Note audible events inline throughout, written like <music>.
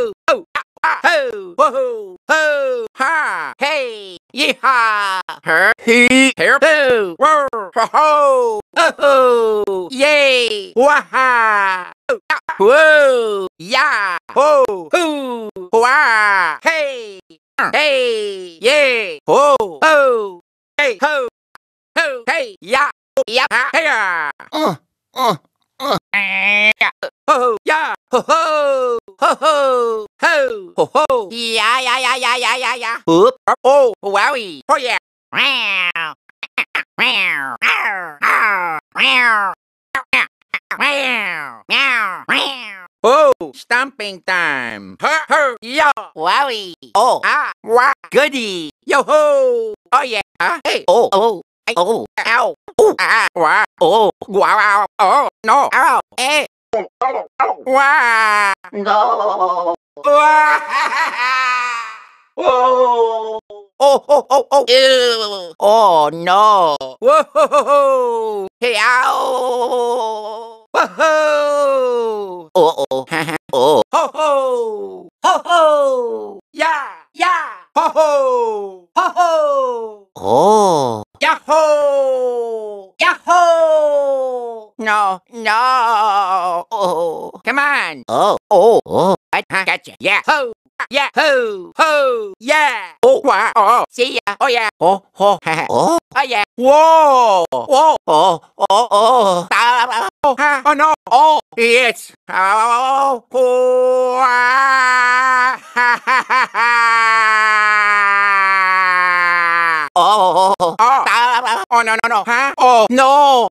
Oh, ho, ah, ho, whoa, ho, ha, hey, yeehaw, her, he, her, ho, roar, ho, ho, ho, yay, waha, oh, ah, whoa, ya, ho, ho, hoa, hey, hey, yay, ho, ho, hey, ho, ho, hey, ya, ya, hey, ah, uh, uh, uh, yeah, ho, ho, ya, ho, ho ho ho ho ho ho yeah yeah yeah yeah yeah yeah yeah Oop, up, oh wowie oh yeah Meow! Meow! Meow! Meow! Meow! Meow! Oh, stomping time! Her, her, yo! Wowie! Oh, ah, Wow! goody! Yo ho! Oh yeah! Ah, hey! Oh, oh, oh, oh. ow! Ah, ah. Oh, ah, wah, oh, wow, wow, oh, no, ow, eh! Oh, oh, wow! No. <laughs> oh. Oh, oh, oh, oh. Ew. Oh, no. Whoa, ho, ho, ho. Hey, ow. Whoa, Oh, oh. oh. Ho, ho. Ho, ho. no, no. Oh, come on. Oh, oh, oh. I huh, gotcha. Yeah. Ho. Yeah. Ho. Ho. Yeah. Oh, wow. Oh. See ya. Oh, yeah. Oh, oh. <laughs> oh. Oh, yeah. Whoa. Whoa. Oh, oh, oh. Oh, oh, oh, oh no. Oh, it's. Oh, oh. oh. <laughs> Oh, oh, oh, oh, oh. Ah. oh, no, no, no, huh? Oh, no,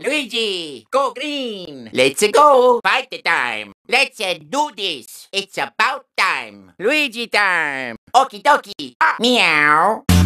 Luigi, go green. Let's go. Fight the time. Let's uh, do this. It's about time. Luigi time. Okie dokie. Ah. Meow.